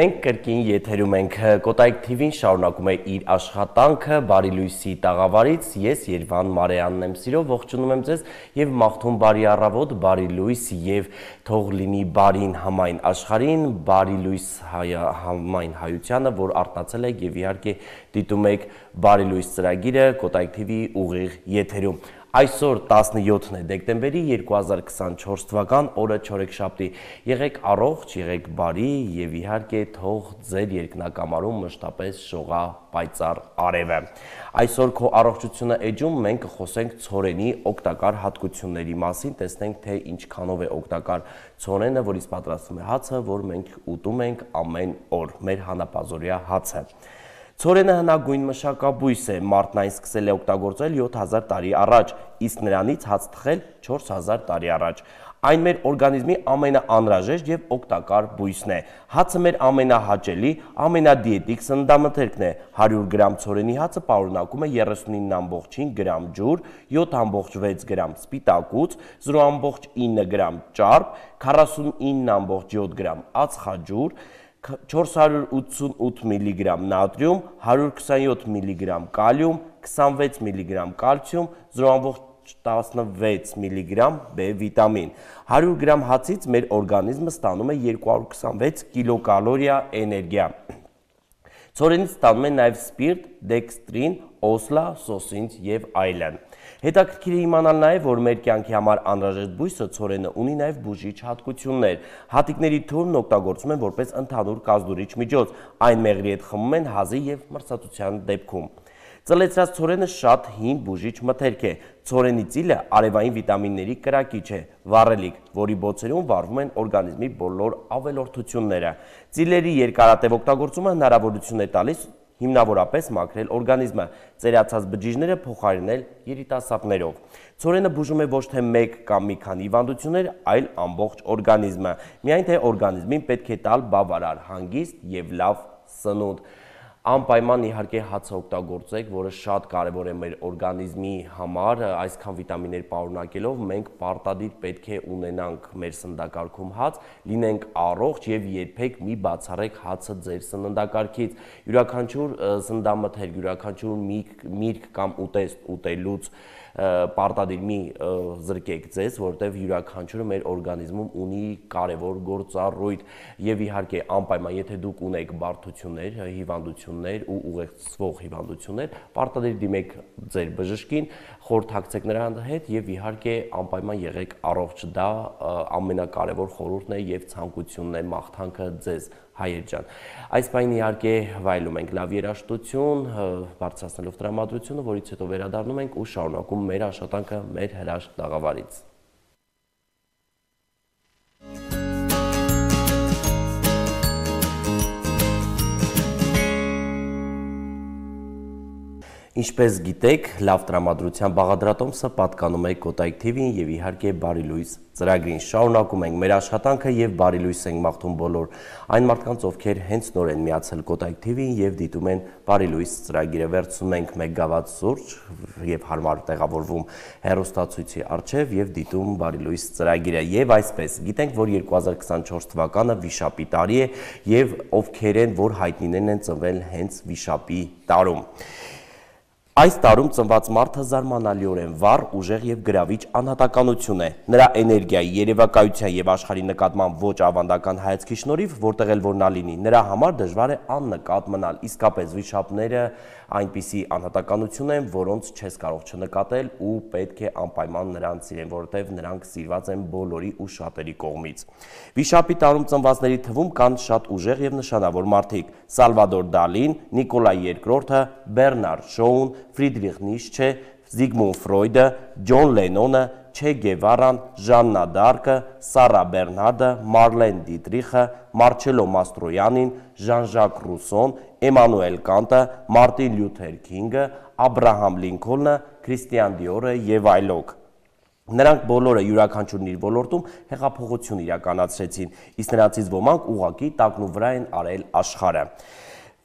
Մենք կրկին եթերում ենք Կոտայք TV-ին շարունակում է իր աշխատանքը Բարի լույսի տաղավարից։ Ես Երվան Մարեյանն եմ սիրով ողջունում եմ ձեզ եւ մաղթում բարի առավոտ, բարի լույս եւ թող լինի բարին համայն աշխարհին, բարի լույս հայ, համայն հայությանը, որ արտացել եք եւ իհարկե դիտում եք Բարի լույս ծրագիրը Կոտայք TV-ի ուղիղ եթերում։ Այսօր 17-ն է դեկտեմբերի 2024 թվական օրը չորեքշաբթի։ Եղեք առողջ, եղեք բարի եւ իհարկե թող ձեր երկնակամարում մշտապես շողա պայծառ արևը։ Այսօր քո առողջությունը էջում մենք կխոսենք ցորենի օգտակար հատկությունների մասին, տեսնենք թե ինչքանով է օգտակար ցորենը, որից պատրաստվում է հացը, որ մենք ուտում ենք ամեն օր, մեր հանապազորյա հացը։ Ցորենը հնագույն մշակաբույս է, մարդն այն սկսել է օգտագործել 7000 տարի առաջ, իսկ նրանից հաց թխել 4000 տարի առաջ։ Այն մեր օրգանիզմի ամենաանրաժեշտ եւ օգտակար բույսն է։ Հացը մեր ամենահաճելի, ամենադիետիկ սննդամթերքն է։ 100 գրամ ցորենի հացը պարունակում է 39.5 գրամ ջուր, 7.6 գրամ սպիտակուց, 0.9 գրամ ճարպ, 49.7 գրամ ածխաջուր, 488 միլիգրամ նատրիում, 127 միլիգրամ կալիում, 26 միլիգրամ կալցիում, 0.16 միլիգրամ B վիտամին։ 100 գրամ հացից մեր օրգանիզմը ստանում է 226 կիլոկալորիա էներգիա։ Ցորենից ստանում է նաև սպիրտ, դեքստրին, օսլա, սոսինձ եւ այլն։ Հետաքրքիր է իմանալ նաև, որ մեր կյանքի համար անհրաժեշտ բույսը ցորենը ունի նաև բուժիչ հատկություններ։ Հատիկների թուրմն օգտագործում են որպես ընդհանուր կազդուրիչ միջոց, այն մեղրի հետ խմում են հազի եւ մրսածության դեպքում։ Ծլեցրած ցորենը շատ հին բուժիչ մթերք է։ Ցորենի ծիլը արևային վիտամինների կրակիչ է, վառելիք, որի բոցերում վառվում են օրգանիզմի բոլոր ավելորդությունները։ Ծիլերի երկարատև օգտագործումը հնարավորություն է տալիս հիմնավորապես մաքրել օրգանիզմը, ծերացած բջիջները փոխարինել երիտասարդներով։ Ցորենը բուժում է ոչ թե մեկ կամ մի քանի հիվանդություններ, այլ ամբողջ օրգանիզմը։ Միայն թե օրգանիզմին պետք է տալ բավարար հանգիստ եւ լավ սնունդ անպայման իհարկե հացը օգտագործեք, որը շատ կարևոր է մեր օրգանիզմի համար, այսքան վիտամիններ պարունակելով մենք պարտադիր պետք է ունենանք մեր սննդակարգում հաց, լինենք առողջ եւ երբեք մի բացառեք հացը ձեր սննդակարգից։ Յուրաքանչյուր սննդամթերք, յուրաքանչյուր միրգ, միրգ կամ ուտեստ ուտելուց պարտադիր մի զրկեք ձեզ, որտեղ յուրաքանչյուրը մեր օրգանիզմում ունի կարևոր գործառույթ եւ իհարկե անպայման եթե դուք ունեք բարդություններ, հիվանդություն հիվանդություններ ու ուղեկցվող հիվանդություններ, պարտադիր դիմեք ձեր բժշկին, խորհրդակցեք նրա հետ եւ իհարկե անպայման եղեք առողջ, դա ամենակարևոր խորհուրդն է եւ ցանկությունն է մաղթանքը ձեզ հայեր ջան։ Այս բանին իհարկե վայելում ենք լավ երաշտություն, բարձրացնելով տրամադրությունը, որից հետո վերադառնում ենք ու շարունակում մեր աշխատանքը մեր հրաշք տաղավարից։ Ինչպես գիտեք, լավ տրամադրության բաղադրատոմսը պատկանում է Կոտայք TV-ին եւ իհարկե Բարի լույս ծրագրին։ Շարունակում ենք մեր աշխատանքը եւ Բարի լույս ենք մաղթում բոլոր այն մարդկանց, ովքեր հենց նոր են միացել Կոտայք TV-ին եւ դիտում են Բարի լույս ծրագիրը։ Վերցնում ենք 1 գավաթ սուրճ եւ հարմար տեղավորվում հերոստացույցի արչեւ եւ դիտում Բարի լույս ծրագիրը։ Եվ այսպես, գիտենք, որ 2024 թվականը վիշապի տարի է եւ ովքեր են, որ հայտնին են ծնվել հենց վիշապի տարում։ Այս տարում ծնված մարդը զարմանալիորեն վառ, ուժեղ եւ գրավիչ անհատականություն է։ Նրա էներգիայի, երևակայության եւ աշխարհի նկատմամբ ոչ ավանդական հայացքի շնորհիվ, որտեղ էլ որ նա լինի, նրա համար դժվար է աննկատ մնալ։ Իսկապես վիշապները այնպիսի անհատականություն են, որոնց չես կարող չնկատել ու պետք է անպայման նրանց սիրեն, որովհետև նրանք սիրված են բոլորի ու շատերի կողմից։ Վիշապի տարում ծնվածների թվում կան շատ ուժեղ եւ նշանավոր մարդիկ՝ Սալվադոր Դալին, Նիկոլայ II-ը, Բեռնար Շոուն, Ֆրիդրիխ Նիշչե, Զիգմունդ Ֆրոյդը, Ջոն Լենոնը, Չէ Գևարան, Ժաննա Դարկը, Սարա Բերնարդը, Մարլեն Դիտրիխը, Մարչելո Մաստրոյանին, Ժանժակ Ռուսոն, Էմանուել Կանտը, Մարտին Լյութեր Քինգը, Աբրահամ Լինքոլնը, Քրիստիան Դիորը եւ այլոք։ Նրանք բոլորը յուրաքանչյուրն իր ոլորտում հեղափոխություն իրականացրեցին, իսկ նրանցից ոմանք ուղակի տակնուվրա են արել աշխարհը։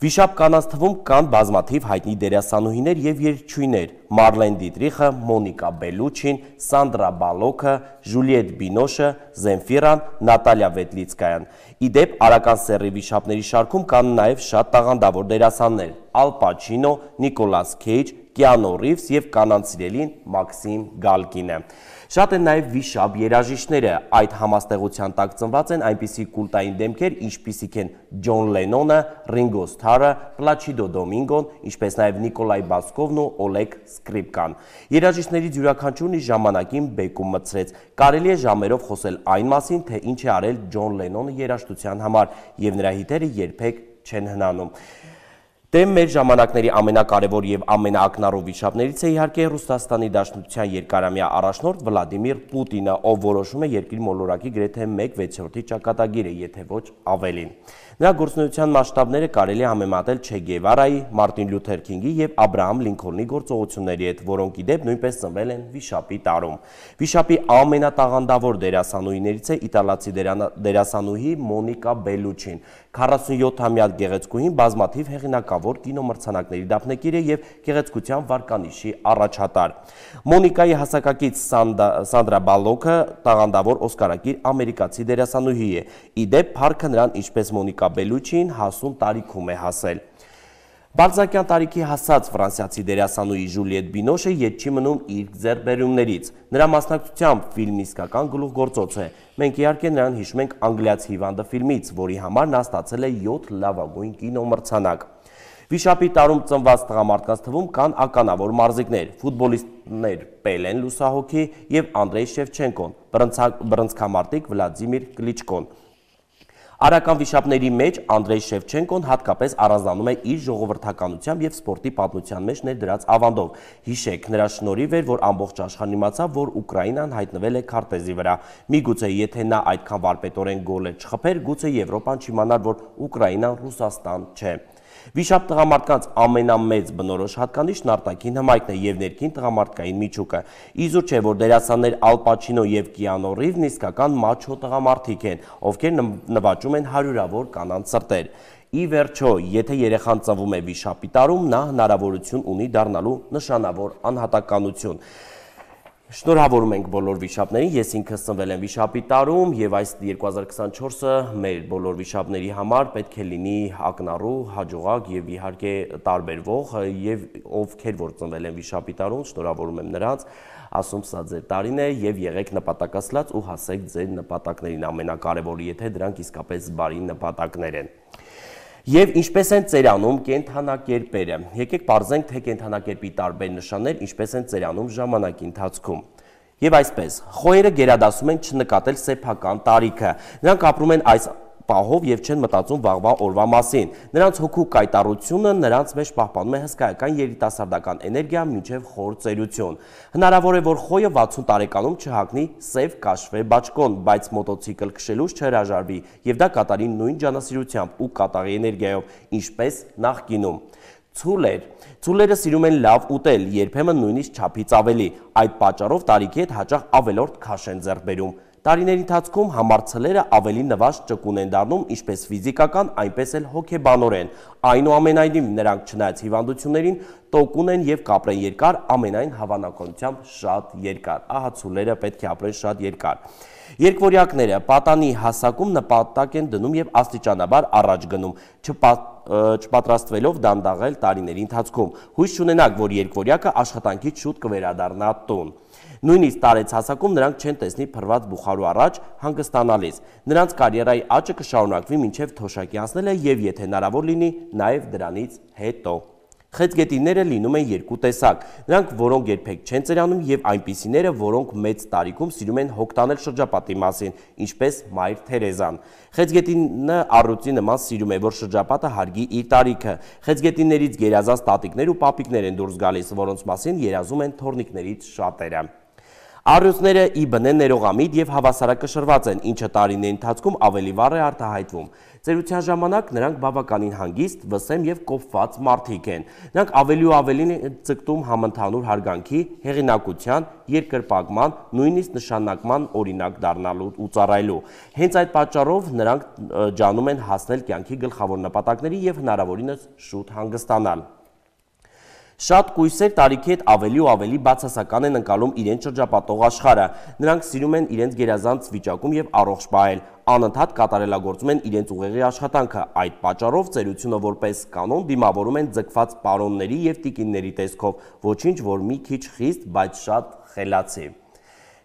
Վիշապ կանանց թվում կան բազմաթիվ հայտնի դերասանուհիներ եւ երգչուհիներ՝ Մարլեն Դիտրիխը, Մոնիկա Բելուչին, Սանդրա Բալոկը, Ժուլիետ Բինոշը, Զենֆիրան, Նատալիա Վետլիցկայան։ Իդեպ Արական սեռի վիշապների շարքում կան նաեւ շատ տաղանդավոր դերասաններ՝ Ալ Պաչինո, Նիկոլաս Քեյջ, Կիանո Ռիվս եւ կանանց սիրելին Մաքսիմ Գալկինը։ Շատ են նաև վիշապ երաժիշները, այդ համաստեղության տակ ծնված են այնպիսի կուլտային դեմքեր, ինչպիսիք են Ջոն Լենոնը, Ռինգո Սթարը, Պլաչիդո Դոմինգոն, ինչպես նաև Նիկոլայ Բասկովն ու Օլեգ Սկրիպկան։ Երաժիշտներից յուրաքանչյուրն իր ժամանակին բեկում մտցրեց։ Կարելի է ժամերով խոսել այն մասին, թե ինչ է արել Ջոն Լենոնը երաժշտության համար, եւ նրա հիտերը երբեք չեն հնանում։ Դեմ մեր ժամանակների ամենակարևոր եւ ամենաակնառու վիշապներից է իհարկե Ռուսաստանի Դաշնության երկարամյա առաջնորդ Վլադիմիր Պուտինը, ով որոշում է երկրի մոլորակի գրեթե 1/6-ի ճակատագիրը, եթե ոչ ավելին։ Նրա գործունեության մասշտաբները կարելի է համեմատել Չէ Գևարայի, Մարտին Լյութեր Քինգի եւ Աբ รา համ Լինքոլնի գործողությունների հետ, որոնք ի դեպ նույնպես ծնվել են Վիշապի տարում։ Վիշապի ամենատաղանդավոր դերասանուհիներից է իտալացի դերասանուհի Մոնիկա Բելուչին։ 47-ամյա գեղեցկուհին բազմաթիվ հեղինակավոր կինոմրցանակների դափնեկիր է եւ գեղեցկության վարկանիշի առաջատար։ Մոնիկայի հասակակից Սանդրա Բալոկը տաղանդավոր Օսկարակիր ամերիկացի դերասանուհի է։ Ի դեպ, Փարքը նրան ինչպես Մոնիկա Միկա Բելուչին հասուն տարիքում է հասել։ Բարձակյան տարիքի հասած ֆրանսիացի դերասանուի Ժուլիետ Բինոշը ետ չի մնում իր ձեռբերումներից։ Նրա մասնակցությամբ ֆիլմն իսկական գլուխգործոց է։ Մենք իհարկե նրան հիշում ենք Անգլիաց հիվանդը ֆիլմից, որի համար նա ստացել է 7 լավագույն կինոմրցանակ։ Վիշապի տարում ծնված տղամարդկանց թվում կան ականավոր մարզիկներ, ֆուտբոլիստներ Պելեն Լուսահոգի եւ Անդրեյ Շևչենկոն, բրոնզկամարտիկ Վլադիմիր Կլիչկոն։ Արական վիշապների մեջ Անդրեյ Շևչենկոն հատկապես առանձնանում է իր ժողովրդականությամբ եւ սպորտի պատմության մեջ ներդրած ավանդով։ Հիշեք, նրա շնորհիվ էր, որ ամբողջ աշխարհն իմացավ, որ Ուկրաինան հայտնվել է քարտեզի վրա։ Միգուցե եթե նա այդքան վարպետորեն գոլեր չխփեր, գուցե Եվրոպան չիմանար, որ Ուկրաինան Ռուսաստան չէ։ Վիշապ տղամարդկանց ամենամեծ բնորոշ հատկանիշն արտաքին հմայքն է եւ ներքին տղամարդկային միջուկը։ Իզուր չէ, որ դերասաններ Ալ Պաչինո եւ Կիանո Ռիվն իսկական մաչո տղամարդիկ են, ովքեր նվաճում են հարյուրավոր կանանց սրտեր։ Ի վերջո, եթե երեխան ծնվում է վիշապի տարում, նա հնարավորություն ունի դառնալու նշանավոր անհատականություն։ Շնորհավորում ենք բոլոր վիշապներին։ Ես ինքս ծնվել եմ վիշապի տարում եւ այս 2024-ը մեր բոլոր վիշապների համար պետք է լինի ակնառու, հաջողակ եւ իհարկե տարբերվող եւ ովքեր որ ծնվել են վիշապի տարում, շնորհավորում եմ նրանց ասում սա ձեր տարին է եւ եղեք նպատակասլաց ու հասեք ձեր նպատակներին ամենակարևորը եթե դրանք իսկապես բարի նպատակներ են Եվ ինչպես են ծերանում կենթանակերպերը։ Եկեք բարձենք, թե կենթանակերպի տարբեր նշաններ ինչպես են ծերանում ժամանակի ընթացքում։ Եվ այսպես, խոհերը գերադասում են չնկատել սեփական տարիքը։ Նրանք ապրում են այս պահով եւ չեն մտածում վաղվա օրվա մասին։ Նրանց հոգու կայտարությունը նրանց մեջ պահպանում է հսկայական երիտասարդական էներգիա մինչև խոր ծերություն։ Հնարավոր է, որ խոյը 60 տարեկանում չհակնի սև կաշվե բաճկոն, բայց մոտոցիկլ քշելուց չհրաժարվի եւ դա կատարի նույն ջանասիրությամբ ու կատաղի էներգիայով, ինչպես նախկինում ցուլեր։ Ցուլերը սիրում են լավ ուտել, երբեմն նույնիսկ չափից ավելի։ Այդ պատճառով տարիքի հետ հաճախ ավելորդ քաշ են ձեռք բերում։ Տարիների ընթացքում համարցելերը ավելի նվաշ ճկուն են դառնում ինչպես ֆիզիկական, այնպես էլ հոգեբանորեն։ Այնուամենայնիվ նրանք չնայած հիվանդություններին տոկուն են եւ կապրեն երկար, ամենայն հավանականությամբ շատ երկար։ Ահա ցուլերը պետք է ապրեն շատ երկար։ Երկվորյակները պատանի հասակում նպատակ են դնում եւ աստիճանաբար առաջ գնում, չպատ չպատրաստվելով դանդաղել տարիների ընթացքում։ Հույս ունենակ, որ երկվորյակը աշխատանքից շուտ կվերադառնա տուն։ Նույնիսկ տարեց հասակում նրանք չեն տեսնի փրված բուխարու առաջ հանգստանալիս։ Նրանց կարիերայի աճը կշարունակվի մինչև թոշակի անցնելը եւ եթե հնարավոր լինի, նաեւ դրանից հետո։ Խեցգետիները լինում են երկու տեսակ։ Նրանք, որոնք երբեք չեն ծերանում եւ այնպիսիները, որոնք մեծ տարիքում սիրում են հոգտանել շրջապատի մասին, ինչպես Մայր Թերեզան։ Խեցգետինը առյուծի նման սիրում է, որ շրջապատը հարգի իր տարիքը։ Խեցգետիներից գերազանց տատիկներ ու պապիկներ են դուրս գալիս, որոնց մասին երազում են թորնիկներից շատերը։ Արյուսները ի բնեն ներողամիտ և հավասարակշրված են, ինչը տարիների ընթացքում ավելի վառ է արտահայտվում։ Ծերության ժամանակ նրանք բավականին հանգիստ, վսեմ և կոպված մարդիկ են։ Նրանք ավելի ու ավելին են ձգտում համընդհանուր հարգանքի, հեղինակության, երկրպագման, նույնիսկ նշանակման օրինակ դառնալու ու ծառայելու։ Հենց այդ պատճառով նրանք ջանում են հասնել կյանքի գլխավոր նպատակների և հնարավորինս շուտ հանգստանալ։ Շատ կույսեր տարիքի հետ ավելի ու ավելի բացասական են ընկալում իրենց շրջապատող աշխարը։ Նրանք սիրում են իրենց գերազանց վիճակում եւ առողջ պահել, անընդհատ կատարելագործում են իրենց ուղեղի աշխատանքը։ Այդ պատճառով ծերությունը որպես կանոն դիմավորում են ձգված պարոնների եւ տիկինների տեսքով, ոչինչ որ մի քիչ խիստ, բայց շատ խելացի։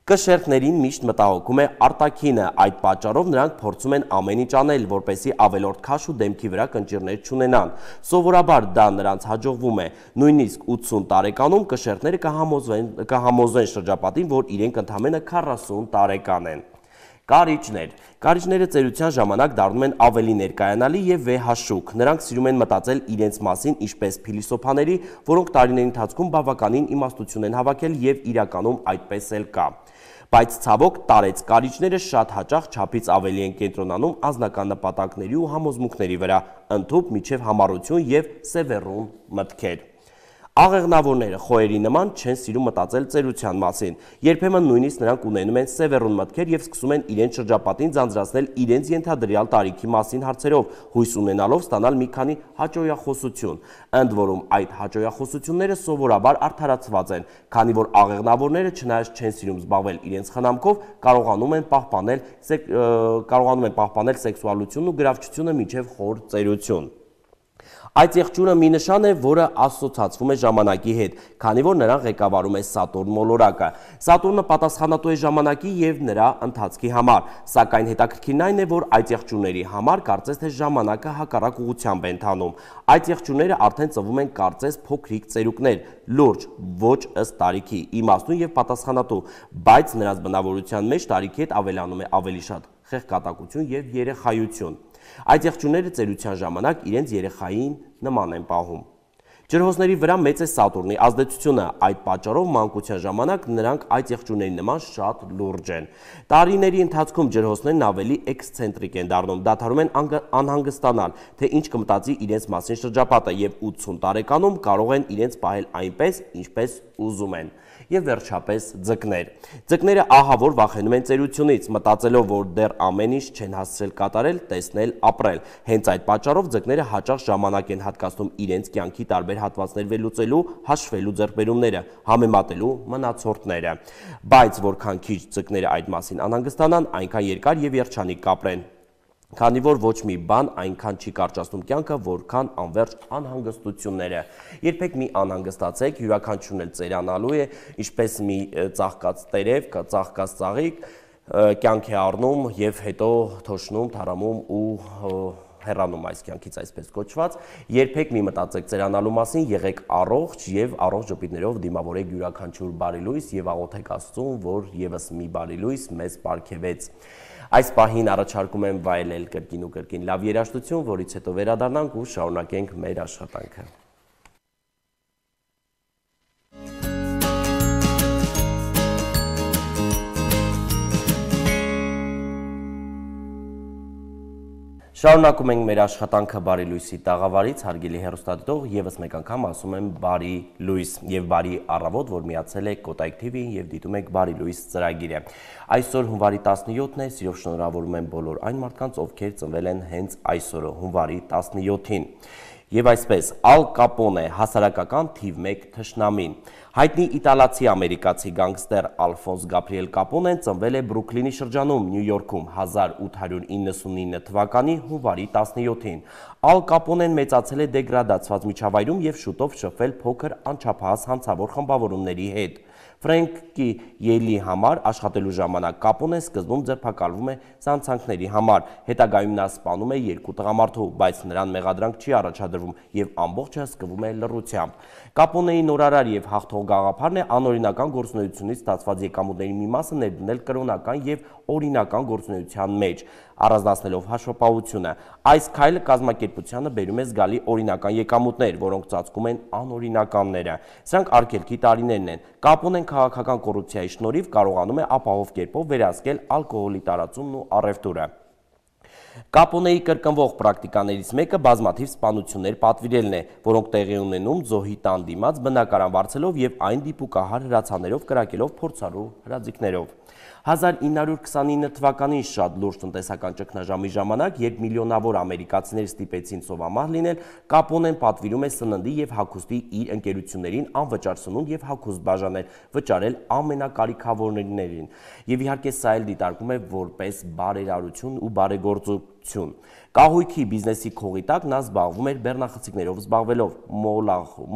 Կշերտներին միշտ մտահոգում է արտակինը, այդ պատճառով նրանք փորձում են ամեն ինչ անել, որպեսի ավելորդ քաշ ու դեմքի վրա կնճիրներ չունենան։ Սովորաբար դա նրանց հաջողվում է։ Նույնիսկ 80 տարեկանում կշերտները կհամոզվեն կհամոզեն շրջապատին, որ իրենք ընդամենը 40 տարեկան են։ Կարիճներ Կարիճները ծերության ժամանակ դառնում են ավելի ներկայանալի եւ վեհաշուք։ Նրանք սիրում են մտածել իրենց մասին, ինչպես փիլիսոփաների, որոնք տարիների ընթացքում բավականին իմաստություն են հավաքել եւ իրականում այդպես էլ կա։ Բայց ցավոք տարեց կարիճները շատ հաճախ չափից ավելի են կենտրոնանում անձնական նպատակների ու համոզմունքների վրա, ընդհուպ միջև համառություն եւ սևեռուն մտքեր։ Աղեղնավորները խոհերի նման չեն սիրում մտածել ծերության մասին։ Երբեմն նույնիսկ նրանք ունենում են սևեռուն մտքեր եւ սկսում են իրենց շրջապատին ձանձրացնել իրենց ենթադրյալ տարիքի մասին հարցերով, հույս ունենալով ստանալ մի քանի հաճոյախոսություն։ Ընդ որում այդ հաճոյախոսությունները սովորաբար արդարացված են, քանի որ աղեղնավորները չնայած չեն սիրում զբաղվել իրենց խնամքով, կարողանում են պահպանել կարողանում են պահպանել սեքսուալությունն ու գրավչությունը միջև խոր ծերություն։ Այդ եղջյուրը մի նշան է, որը ասոցացվում է ժամանակի հետ, քանի որ նրան ղեկավարում է Սատուրն մոլորակը։ Սատուրնը պատասխանատու է ժամանակի եւ նրա ընթացքի համար, սակայն հետաքրքիրն այն է, որ այդ եղջյուրների համար կարծես թե ժամանակը հակառակ ուղությամբ է ընթանում։ Այդ եղջյուրները արդեն ծվում են կարծես փոքրիկ ծերուկներ, լուրջ, ոչ ըստ տարիքի, իմաստուն եւ պատասխանատու, բայց նրանց բնավորության մեջ տարիքի հետ ավելանում է ավելի շատ խեղկատակություն եւ երեխայություն։ Այդ եղջյուրները ծերության ժամանակ իրենց երեխային նման են պահում։ Ջրհոսների վրա մեծ է Սատուրնի ազդեցությունը, այդ պատճառով մանկության ժամանակ նրանք այդ եղջյուրների նման շատ լուրջ են։ Տարիների ընթացքում ջրհոսներն ավելի էքսցենտրիկ են դառնում, դադարում են անհանգստանալ, թե ինչ կմտածի իրենց մասին շրջապատը եւ 80 տարեկանում կարող են իրենց պահել այնպես, ինչպես ուզում են եւ վերջապես ձկներ։ Ձկները ահա որ վախենում են ծերությունից, մտածելով, որ դեռ ամեն ինչ չեն հասցել կատարել, տեսնել, ապրել։ Հենց այդ պատճառով ձկները հաճախ ժամանակ են հատկացնում իրենց կյանքի տարբեր հատվածներ վերլուծելու, հաշվելու ձեռբերումները, համեմատելու մնացորդները։ Բայց որքան քիչ ձկները այդ մասին անհանգստանան, այնքան երկար եւ երջանիկ կապրեն։ Քանի որ ոչ մի բան այնքան չի կարճացնում կյանքը, որքան անverջ անհանգստությունները։ Երբեք մի անհանգստացեք, յուրաքանչյուրն էլ ծերանալու է, ինչպես մի ծաղկած տերև, ծաղկած ծաղիկ կյանք է առնում եւ հետո թոշնում, թարամում ու հեռանում այս կյանքից այսպես կոչված, երբեք մի մտածեք ծերանալու մասին, եղեք առողջ եւ առողջ ժպիտներով դիմավորեք յուրաքանչյուր բարի լույս եւ աղոթեք Աստծուն, որ եւս մի բարի լույս մեզ ապարգևեց։ Այս պահին առաջարկում եմ վայելել կրկին ու կրկին լավ երաժշտություն, որից հետո վերադառնանք ու շարունակենք մեր աշխատանքը։ Շարունակում ենք մեր աշխատանքը բարի լույսի տաղավարից, հարգելի հերոստատիտող, եվս մեկ անգամ ասում եմ բարի լույս և բարի առավոտ, որ միացել է կոտայք թիվին և դիտում եք բարի լույս ծրագիրը։ Այսօր հունվարի 17-ն է, սիրով շնորավորում են բոլոր այն մարդկանց, ովքեր ծնվել են հենց այսօրը, հունվարի 17-ին։ Եվ այսպես, ալ կապոն է հասարակական թիվ մեկ թշնամին։ Հայտնի իտալացի ամերիկացի գանգստեր Ալֆոնս Գաբրիել Կապոնեն ծնվել է Բրուքլինի շրջանում Նյու Յորքում 1899 թվականի հունվարի 17-ին։ Ալ Կապոնեն մեծացել է դեգրադացված միջավայրում եւ շուտով շփվել փոքր անչափահաս հանցավոր խմբավորումների հետ։ Ֆրենկի Յելի համար աշխատելու ժամանակ կապուն է սկզբում ձերբակալվում է սանցանքների համար։ Հետագայում նա սպանում է երկու տղամարդու, բայց նրան մեղադրանք չի առաջադրվում եւ ամբողջը սկվում է լռությամբ։ Կապոնեի նորարար եւ հաղթող գաղափարն է անօրինական գործունեությունից ստացված եկամուտների մի մասը ներդնել կրոնական եւ օրինական գործունեության մեջ առանձնացնելով հաշվապահությունը։ Այս քայլը կազմակերպությանը բերում է զգալի օրինական եկամուտներ, որոնք ծածկում են անօրինականները։ Սրանք արգելքի տարիներն են։ Կապ ունեն քաղաքական կոռուպցիայի շնորհիվ կարողանում է ապահով կերպով վերահսկել ալկոհոլի տարածումն ու առևտուրը։ Կապոնեի կրկնվող պրակտիկաներից մեկը բազմաթիվ սպանություններ պատվիրելն է, որոնք տեղի ունենում զոհի տան դիմաց բնակարան վարձելով եւ այն դիպուկահար հրացաներով կրակելով փորձարու հրաձիգներով։ 1929 թվականին շատ լուրջ տնտեսական ճգնաժամի ժամանակ, երբ միլիոնավոր ամերիկացիներ ստիպեցին սովամահ լինել, Կապոնեն պատվիրում է սննդի եւ հագուստի իր ընկերություններին անվճար սնունդ եւ հագուստ բաժանել, վճարել ամենակարիքավորներին։ Եվ իհարկե սա էլ դիտարկում է որպես բարերարություն ու բարեգործություն գործունեություն։ Կահույքի բիզնեսի քողի տակ նա զբաղվում էր բեռնախցիկներով, զբաղվելով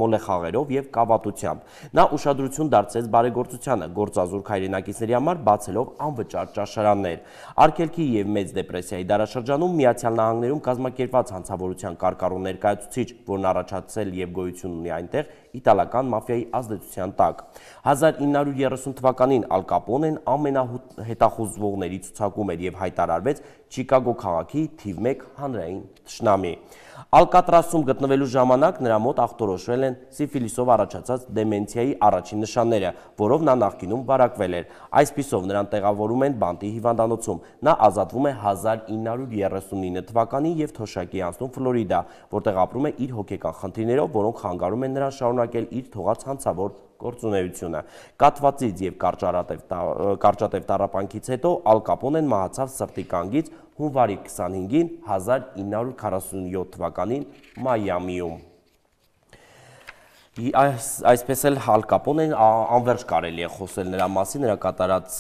մոլեխաղերով եւ կավատությամբ։ Նա ուշադրություն դարձրեց բարեգործությանը, գործազուրկ հայրենակիցների համար բացելով անվճար ճաշարաններ։ Արկելքի եւ Մեծ դեպրեսիայի դարաշրջանում Միացյալ Նահանգներում կազմակերպված հանցավորության կարգառու ներկայացուցիչ, որն առաջացել եւ գոյություն ունի այնտեղ, իտալական մաֆիայի ազդեցության տակ։ 1930 թվականին Ալ Կապոնեն ամենահետախուզվողների ցուցակում էր եւ հայտարարվեց Չիկագո քաղաքի թիվ 1 հանրային ճշնամի։ Ալկատրասում գտնվելու ժամանակ նրա մոտ ախտորոշվել են սիֆիլիսով առաջացած դեմենցիայի առաջին նշանները, որով նա նախկինում բարակվել էր։ Այս պիսով նրան տեղավորում են բանտի հիվանդանոցում։ Նա ազատվում է 1939 թվականի եւ թոշակի անցնում Ֆլորիդա, որտեղ ապրում է իր հոգեկան խնդիրներով, որոնք խանգարում են նրան շարունակ շարունակել իր թողած հանցավոր գործունեությունը։ Կատվածից եւ կարճարատև կարճատև տարապանքից հետո Ալ Կապոնեն մահացավ սրտի կանգից հունվարի 25-ին 1947 թվականին Մայամիում։ Այս այսպես էլ Ալ Կապոնեն անverջ կարելի է խոսել նրա մասին, նրա կատարած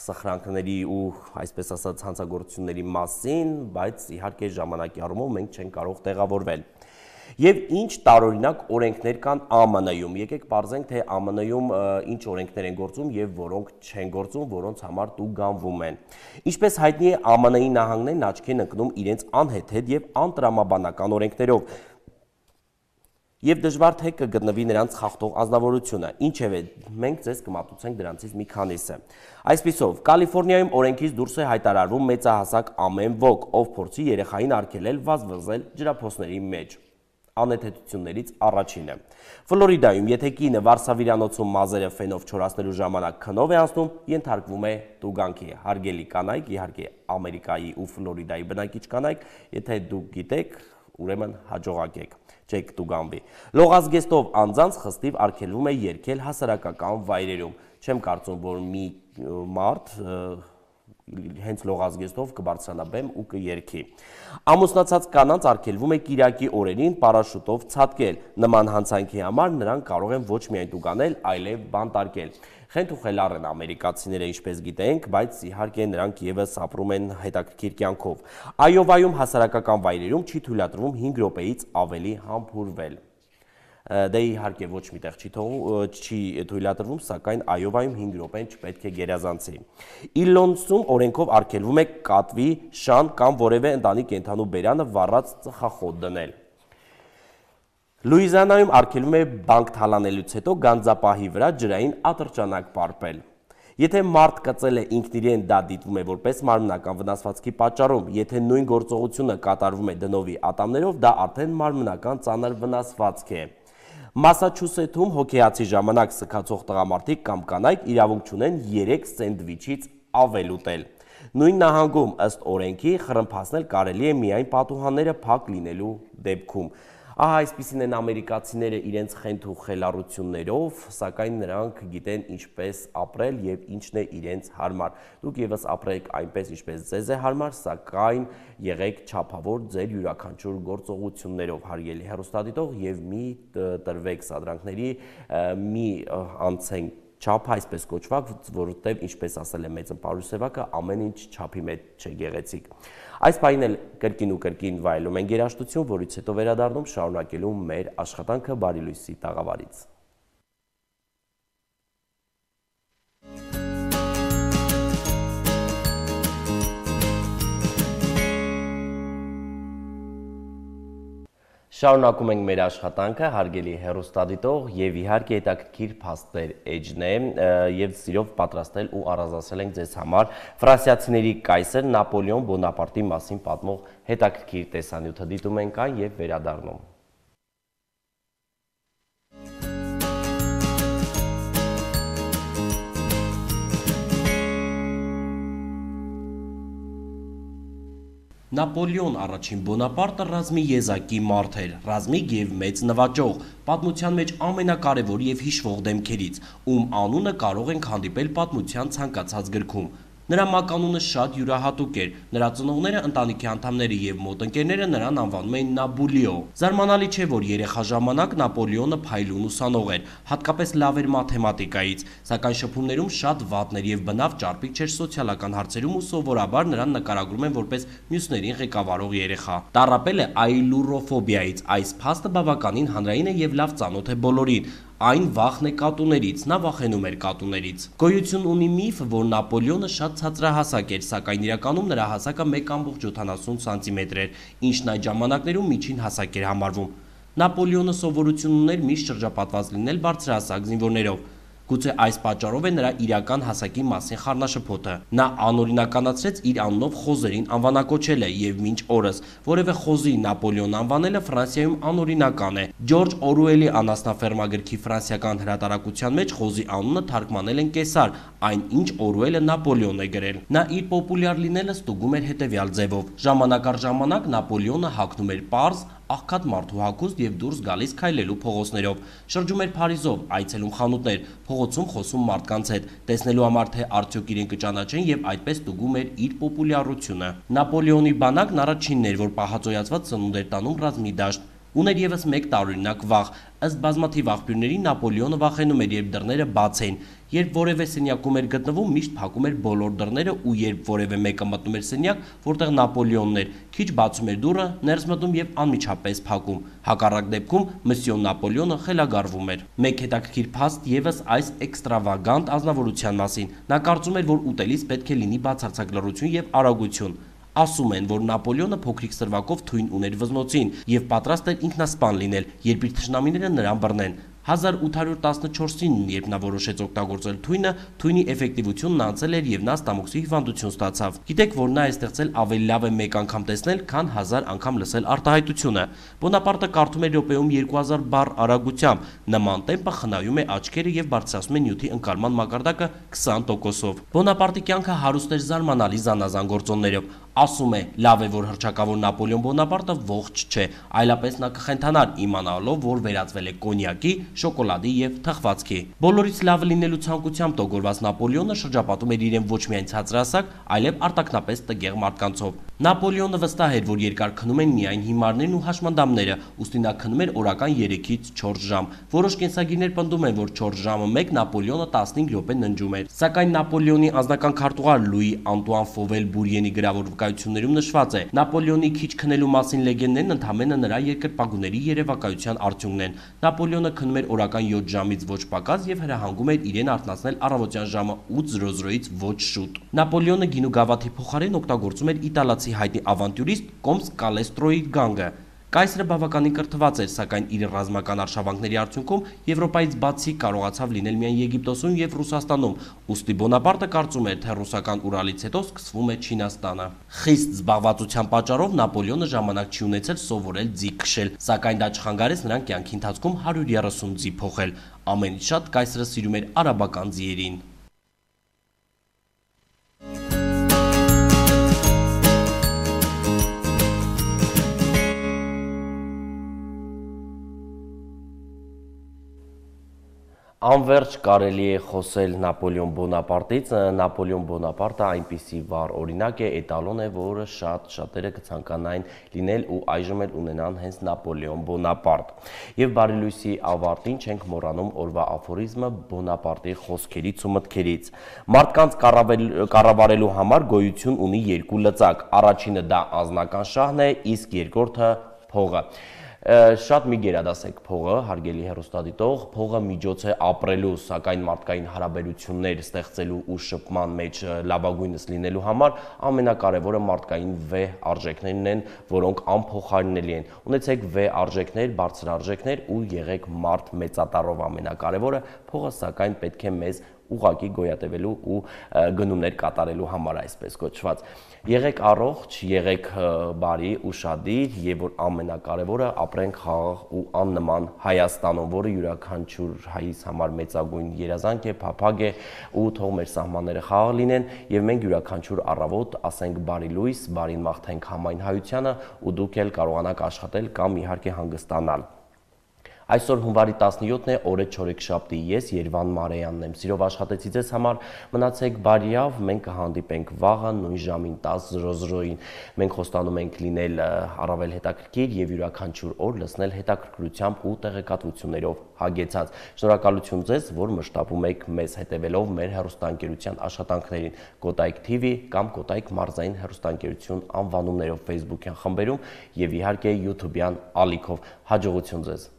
սխրանքների ու այսպես ասած հանցագործությունների մասին, բայց իհարկե ժամանակի առումով մենք չենք կարող տեղավորվել եւ ինչ տարօրինակ օրենքներ կան ԱՄՆ-ում։ Եկեք բարձենք թե ԱՄՆ-ում ինչ օրենքներ են գործում եւ որոնք չեն գործում, որոնց համար դու գանվում են։ Ինչպես հայտնի է ԱՄՆ-ի նահանգներն աչքի են ընկնում իրենց անհեթեթ եւ անտրամաբանական օրենքներով, եւ դժվար թե կգտնվի նրանց խախտող ազնվորությունը։ Ինչևէ, մենք ձեզ կմատուցենք դրանցից մի քանիսը։ Այսպիսով, Կալիֆոռնիայում օրենքից դուրս է հայտարարվում մեծահասակ ամեն ոք, ով փորձի երեխային արգելել վազվզել ջրափոսների մեջ անեթեթություններից առաջինը։ Ֆլորիդայում, եթե կինը Վարսավիրանոցում մազերը ֆենով չորացնելու ժամանակ քնով է անցնում, ենթարկվում է տուգանքի։ Հարգելի կանայք, իհարկե Ամերիկայի ու Ֆլորիդայի բնակիչ կանայք, եթե դուք գիտեք, ուրեմն հաջողակեք չեք տուգանվի։ Լողազգեստով անձանց խստիվ արգելվում է երկել հասարակական վայրերում։ Չեմ կարծում, որ մի մարդ հենց լողազգեստով կբարձրանաբեմ ու կերքի։ Ամուսնացած կանանց արգելվում է Կիրակի օրերին պարաշուտով ցատկել։ Նման հանցանքի համար նրանք կարող են ոչ միայն տուգանել, այլև բանտարկել։ Խենթ ու խելառ են ամերիկացիները, ինչպես գիտենք, բայց իհարկե նրանք եւս ապրում են հետաքրքիր կյանքով։ Այովայում հասարակական վայրերում չի թույլատրվում 5 րոպեից ավելի համբուրվել։ Դե իհարկե ոչ միտեղ չի թողում, չի թույլատրվում, սակայն Այովայում 5 րոպեն չպետք է գերազանցի։ Իլոնսում օրենքով արգելվում է կատվի, շան կամ որևէ ընտանի կենթանու բերանը վառած ծխախոտ դնել։ Լուիզանայում արգելվում է բանկ թալանելուց հետո գանձապահի վրա ջրային ատրճանակ պարպել։ Եթե մարդ կծել է ինքն իրեն դա դիտվում է որպես մարմնական վնասվածքի պատճառով, եթե նույն գործողությունը կատարվում է դնովի ատամներով, դա արդեն մարմնական ծանր վնասվածք է։ Մասաչուսեթում հոկեացի ժամանակ սկացող տղամարդիկ կամ կանայք իրավունք չունեն 3 սենդվիչից ավել ուտել։ Նույն նահանգում ըստ օրենքի խրմփասնել կարելի է միայն պատուհանները փակ լինելու դեպքում։ Ահա այսպիսին են ամերիկացիները իրենց խենթու խելառություններով, սակայն նրանք գիտեն ինչպես ապրել եւ ինչն է իրենց հարմար։ Դուք եւս ապրեք այնպես, ինչպես ձեզ է հարմար, սակայն եղեք ճափավոր ձեր յուրաքանչյուր գործողություններով, հարգելի հերոստատիտող եւ մի տրվեք սադրանքների, մի անցենք չափ այսպես կոչված, որովհետև ինչպես ասել է մեծ Պարուսևակը, ամեն ինչ չափի մեջ չէ գեղեցիկ։ Այս պայն էլ կրկին ու կրկին վայելում են երաշտություն, որից հետո վերադառնում շարունակելու մեր աշխատանքը բարի լույսի տաղավարից։ Շարունակում ենք մեր աշխատանքը հարգելի հերոստադիտող եւ իհարկե հետաքրքիր փաստեր էջն է եւ սիրով պատրաստել ու առանձնացել ենք ձեզ համար ֆրանսիացիների կայսեր Նապոլեոն Բոնապարտի մասին պատմող հետաքրքիր տեսանյութը դիտում ենք այն եւ վերադառնում Նապոլեոն առաջին Բոնապարտը ռազմի եզակի մարդ էր, ռազմիկ եւ մեծ նվաճող, պատմության մեջ ամենակարևոր եւ հիշվող դեմքերից, ում անունը կարող ենք հանդիպել պատմության ցանկացած գրքում։ Նրա մականունը շատ յուրահատուկ էր։ Նրա ծնողները, ընտանիքի անդամները եւ մոտ ընկերները նրան անվանում էին Նաբուլիո։ Զարմանալի չէ, որ երեխա ժամանակ Նապոլեոնը փայլուն ուսանող էր, հատկապես լավ էր մաթեմատիկայից, սակայն շփումներում շատ վատն էր եւ բնավ ճարպիկ չէր սոցիալական հարցերում ու սովորաբար նրան նկարագրում են որպես մյուսներին ղեկավարող երեխա։ Տառապել է այլուրոֆոբիայից։ Այս փաստը բավականին հանրային է եւ լավ ծանոթ է բոլորին։ Այն վախն է կատուներից, նա վախենում էր կատուներից։ Գոյություն ունի միֆ, որ Նապոլեոնը շատ ցածրահասակ էր, սակայն իրականում նրա հասակը 1.70 սանտիմետր էր, ինչն այդ ժամանակներում միջին հասակ էր համարվում։ Նապոլեոնը սովորություն ուներ միշտ շրջապատված լինել բարձրահասակ զինվորներով Գուցե այս պատճառով է նրա իրական հասակի մասին խառնաշփոթը։ Նա անօրինականացրեց իր անունով խոզերին անվանակոչել է եւ մինչ օրս որևէ խոզի Նապոլեոն անվանելը Ֆրանսիայում անօրինական է։ Ջորջ Օրուելի անասնաֆերմագրքի ֆրանսիական հրատարակության մեջ խոզի անունը թարգմանել են կեսար, այն ինչ Օրուելը Նապոլեոն է գրել։ Նա իր պոպուլյար լինելը ստուգում էր հետեւյալ ձևով. ժամանակ առ ժամանակ Նապոլեոնը հակնում էր པարզ աղքատ մարդու հագուստ եւ դուրս գալիս քայլելու փողոցներով։ Շրջում էր Փարիզով, այցելում խանութներ, փողոցում խոսում մարդկանց հետ, տեսնելու համար թե արդյոք իրեն կճանաչեն եւ այդպես ստուգում էր իր պոպուլյարությունը։ Նապոլեոնի բանակն առաջինն էր, որ պահածոյացված ծնունդ էր տանում ռազմի դաշտ։ Ուներ եւս մեկ տարօրինակ վախ։ Ըստ բազմաթիվ աղբյուրների Նապոլեոնը վախենում էր, երբ դռները բաց էին։ Երբ որևէ սենյակում էր գտնվում, միշտ փակում էր բոլոր դռները ու երբ որևէ մեկը մտնում էր սենյակ, որտեղ Նապոլեոնն էր, քիչ բացում էր դուռը, ներս մտնում եւ անմիջապես փակում։ Հակառակ դեպքում մսյո Նապոլեոնը խելագարվում էր։ Մեկ հետաքրքիր փաստ եւս այս էքստրավագանտ ազնվորության մասին։ Նա կարծում էր, որ ուտելիս պետք է լինի բացարձակ լռություն եւ արագություն։ Ասում են, որ Նապոլեոնը փոքրիկ սրվակով թույն ուներ վզնոցին եւ պատրաստ էր ինքնասպան լինել, երբ իր թշնամիները նրան բռնեն։ 1814-ին, երբ նա որոշեց օգտագործել թույնը, թույնի էֆեկտիվությունն անցել էր եւ նա ստամոքսի հիվանդություն ստացավ։ Գիտեք, որ նա է ստեղծել ավելի լավ է մեկ անգամ տեսնել, քան 1000 անգամ լսել արտահայտությունը։ Բոնապարտը կարդում է րոպեում 2000 բառ արագությամբ, նման տեմպը խնայում է աչքերը եւ բարձրացնում է նյութի ընկալման մակարդակը 20%-ով։ Բոնապարտի կյանքը հարուստ էր զարմանալի զանազան գործոններով ասում է լավ է որ հրճակավոր Նապոլեոն Բոնապարտը ողջ չէ այլապես նա կխենթանար իմանալով որ վերածվել է կոնյակի շոկոլադի եւ թխվածքի բոլորից լավը լինելու ցանկությամբ տողորված Նապոլեոնը շրջապատում էր իրեն ոչ միայն ցածրասակ այլև արտակնապես տգեղ մարդկանցով Նապոլեոնը վստահ էր, որ երկար քնում են միայն հիմարներն ու հաշմանդամները, ուստի նա քնում էր օրական 3-ից 4 ժամ։ Որոշ կենսագիրներ պնդում են, որ 4 ժամը 1 Նապոլեոնը 15 րոպե ննջում էր։ Սակայն Նապոլեոնի անձնական քարտուղար Լուի Անտուան Ֆովել Բուրիենի գրավոր վկայություններում նշված է. Նապոլեոնի քիչ քնելու մասին լեգենդներն ընդամենը նրա երկրպագուների երևակայության արդյունքն են։ Նապոլեոնը քնում էր օրական 7 ժամից ոչ պակաս եւ հրահանգում էր իրեն արթնացնել առավոտյան ժամը 8:00-ից ոչ շուտ։ Նապոլեոնը գինու գավաթի փոխարեն օգտագործում էր իտալացի ֆրանսիացի հայտի ավանտյուրիստ Կոմս Կալեստրոյի գանգը։ Կայսրը բավականին կրթված էր, սակայն իր ռազմական արշավանքների արդյունքում Եվրոպայից բացի կարողացավ լինել միայն Եգիպտոսում եւ Ռուսաստանում, ուստի Բոնապարտը կարծում էր, թե ռուսական Ուրալից հետո սկսվում է Չինաստանը։ Խիստ զբաղվածության պատճառով Նապոլեոնը ժամանակ չի ունեցել սովորել ձի քշել, սակայն դա չխանգարեց նրան կյանքի ընթացքում 130 ձի փոխել։ Ամենից շատ կայսրը սիրում էր արաբական ձիերին։ Անverջ կարելի է խոսել Նապոլեոն Բոնապարտից, Նապոլեոն Բոնապարտը այնպիսի վառ օրինակ է, էտալոն է, որը շատ շատերը կցանկանային լինել ու այժմ էլ ունենան հենց Նապոլեոն Բոնապարտ։ Եվ բարելույսի ավարտին չենք մոռանում օրվա աֆորիզմը Բոնապարտի խոսքերից ու մտքերից։ Մարդկանց կառավարելու համար գոյություն ունի երկու լծակ։ Առաջինը դա անznական շահն է, իսկ երկրորդը փողը։ Շատ մի գերադասեք փողը, հարգելի հերոստատիտող, փողը միջոց է ապրելու, սակայն մարդկային հարաբերություններ ստեղծելու ու շփման մեջ լավագույնս լինելու համար ամենակարևորը մարդկային V արժեքներն են, որոնք անփոխարինելի են։ Ունեցեք V արժեքներ, բարձր արժեքներ ու եղեք մարդ մեծատարով ամենակարևորը, փողը սակայն պետք է մեզ ուղակի գոյատևելու ու գնումներ կատարելու համար այսպես կոչված։ Եղեք առողջ, եղեք բարի, ուրشادիր եւ որ ամենակարևորը ապրենք խաղաղ ու աննման Հայաստանում, որը յուրաքանչյուր հայիս համար մեծագույն երազանք է, փափագ է ու թող մեր սահմանները խաղաղ լինեն եւ մենք յուրաքանչյուր առավոտ ասենք բարի լույս, բարին մաղթենք համայն հայությանը ու դուք էլ կարողանաք աշխատել կամ իհարկե հանգստանալ։ Այսօր հունվարի 17-ն է, օրը չորեքշաբթի։ Ես Երվան Մարեյանն եմ։ Սիրով աշխատեցի ձեզ համար։ Մնացեք բարիավ, մենք կհանդիպենք վաղը նույն ժամին 10:00-ին։ Մենք խոստանում ենք լինել առավել հետաքրքիր եւ յուրաքանչյուր օր լսնել հետաքրքրությամբ ու տեղեկատվություններով հագեցած։ Շնորհակալություն ձեզ, որ մշտապում եք մեզ հետևելով մեր հեռուստաընկերության աշխատանքներին Կոտայք TV կամ Կոտայք մարզային հեռուստաընկերություն անվանումներով Facebook-յան խմբերում եւ իհարկե YouTube-յան ալիքով։ Հաջողություն ձեզ։